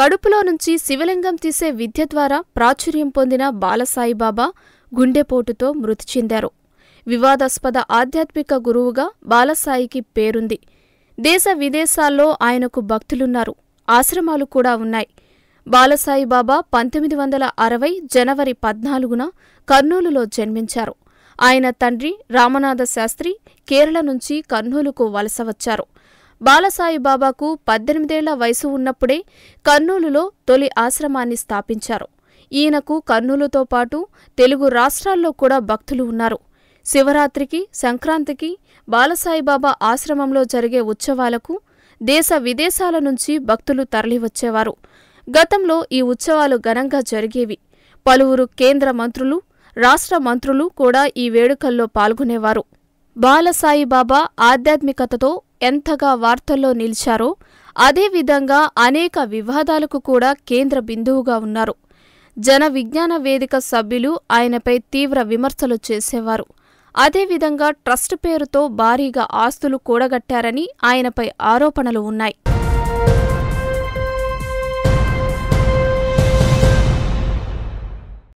కడుపులో నుంచి శివలింగం తీసే విద్య ద్వారా ప్రాచుర్యం పొందిన బాలసాయిబాబా గుండెపోటుతో మృతి చెందారు వివాదాస్పద ఆధ్యాత్మిక గురువుగా బాలసాయికి పేరుంది దేశ విదేశాల్లో ఆయనకు భక్తులున్నారు ఆశ్రమాలు కూడా ఉన్నాయి బాలసాయిబాబా పంతొమ్మిది వందల అరవై జనవరి పద్నాలుగున కర్నూలులో జన్మించారు ఆయన తండ్రి రామనాథ శాస్త్రి కేరళ నుంచి కర్నూలుకు వలస వచ్చారు బాలసాయిబాబాకు పద్దెనిమిదేళ్ల వయసు ఉన్నప్పుడే కర్నూలులో తొలి ఆశ్రమాన్ని స్థాపించారు ఈయనకు కర్నూలుతో పాటు తెలుగు రాష్ట్రాల్లో కూడా భక్తులు ఉన్నారు శివరాత్రికి సంక్రాంతికి బాలసాయిబాబా ఆశ్రమంలో జరిగే ఉత్సవాలకు దేశ విదేశాల నుంచి భక్తులు తరలివచ్చేవారు గతంలో ఈ ఉత్సవాలు ఘనంగా జరిగేవి పలువురు కేంద్ర మంత్రులు రాష్ట్ర మంత్రులు కూడా ఈ వేడుకల్లో పాల్గొనేవారు బాలసాయిబాబా ఆధ్యాత్మికతతో ఎంతగా వార్తల్లో నిలిచారో అదేవిధంగా అనేక వివాదాలకు కూడా కేంద్ర బిందువుగా ఉన్నారు జన విజ్ఞాన వేదిక సభ్యులు ఆయనపై తీవ్ర విమర్శలు చేసేవారు అదేవిధంగా ట్రస్ట్ పేరుతో భారీగా ఆస్తులు కూడగట్టారని ఆయనపై ఆరోపణలు ఉన్నాయి